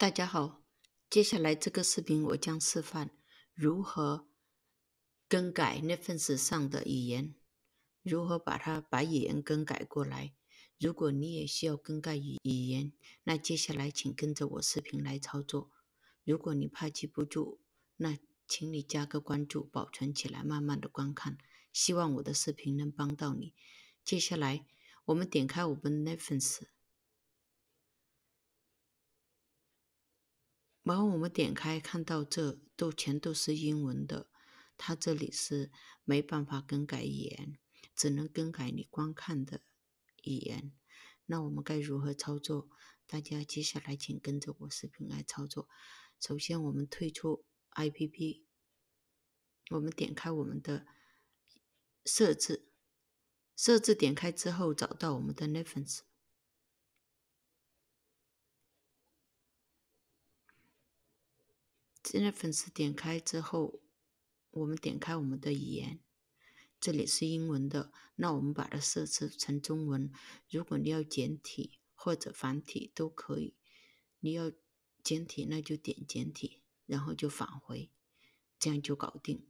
大家好，接下来这个视频我将示范如何更改奈粉丝上的语言，如何把它把语言更改过来。如果你也需要更改语语言，那接下来请跟着我视频来操作。如果你怕记不住，那请你加个关注，保存起来，慢慢的观看。希望我的视频能帮到你。接下来我们点开我们的奈粉丝。然后我们点开，看到这都全都是英文的，它这里是没办法更改语言，只能更改你观看的语言。那我们该如何操作？大家接下来请跟着我视频来操作。首先我们退出 APP，我们点开我们的设置，设置点开之后找到我们的那份子。现在粉丝点开之后，我们点开我们的语言，这里是英文的，那我们把它设置成中文。如果你要简体或者繁体都可以，你要简体那就点简体，然后就返回，这样就搞定，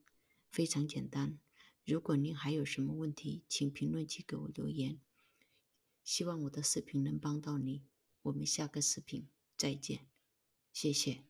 非常简单。如果您还有什么问题，请评论区给我留言。希望我的视频能帮到你，我们下个视频再见，谢谢。